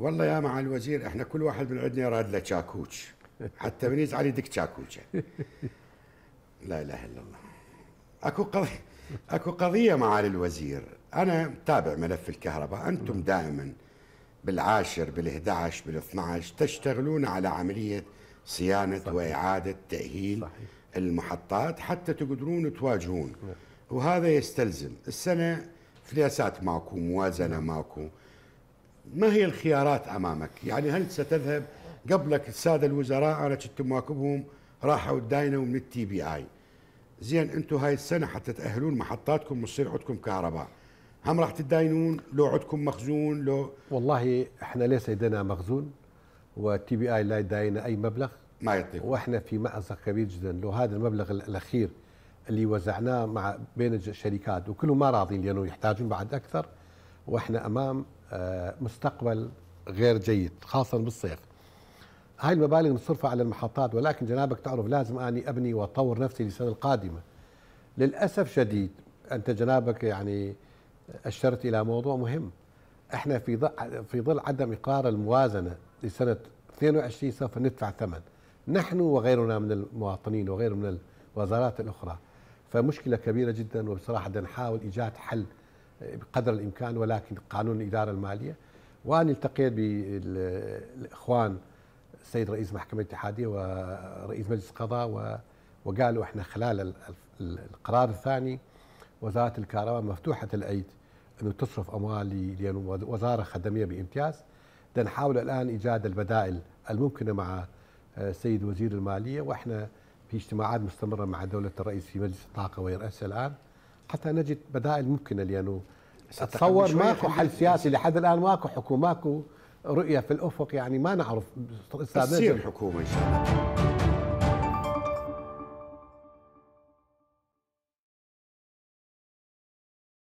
والله يا مع الوزير احنا كل واحد من عندنا راد له شاكوش حتى بنيت على يدك شاكوشة لا اله الا الله اكو قضيه اكو قضيه معالي الوزير انا تابع ملف الكهرباء انتم دائما بالعاشر بال11 بال12 تشتغلون على عمليه صيانه صحيح. واعاده تاهيل صحيح. المحطات حتى تقدرون تواجهون نعم. وهذا يستلزم السنه فليسات ماكو موازنه ماكو ما هي الخيارات امامك؟ يعني هل ستذهب قبلك الساده الوزراء انا كنت مواكبهم راحوا الداينه من التي بي اي. زين انتم هاي السنه حتى تاهلون محطاتكم وتصير عندكم كهرباء. هم راح تداينون لو عندكم مخزون لو والله احنا ليس لدينا مخزون والتي بي اي لا يداينا اي مبلغ ما يطيق واحنا في مأزق كبير جدا لو هذا المبلغ الاخير اللي وزعناه مع بين الشركات وكلهم ما راضين لانه يحتاجون بعد اكثر واحنا امام آه، مستقبل غير جيد خاصه بالصيف هاي المبالغ مصرفة على المحطات ولكن جنابك تعرف لازم أني أبني وأطور نفسي للسنة القادمة للأسف شديد أنت جنابك يعني أشرت إلى موضوع مهم احنا في في ظل عدم اقرار الموازنه لسنه 22 سوف ندفع ثمن نحن وغيرنا من المواطنين وغير من الوزارات الاخرى فمشكله كبيره جدا وبصراحه نحاول ايجاد حل بقدر الامكان ولكن قانون الاداره الماليه وانا التقيت بالاخوان السيد رئيس محكمه الاتحاديه ورئيس مجلس القضاء وقالوا احنا خلال القرار الثاني وزاره الكهرباء مفتوحه الايد انه تصرف اموال لوزاره وزاره خدميه بامتياز نحاول الان ايجاد البدائل الممكنه مع السيد وزير الماليه واحنا في اجتماعات مستمره مع دوله الرئيس في مجلس الطاقه ويرأسها الان حتى نجد بدائل ممكنه لانه اتصور ماكو حل سياسي لحد الان ماكو حكومه ماكو رؤيه في الافق يعني ما نعرف تصير حكومه ان شاء الله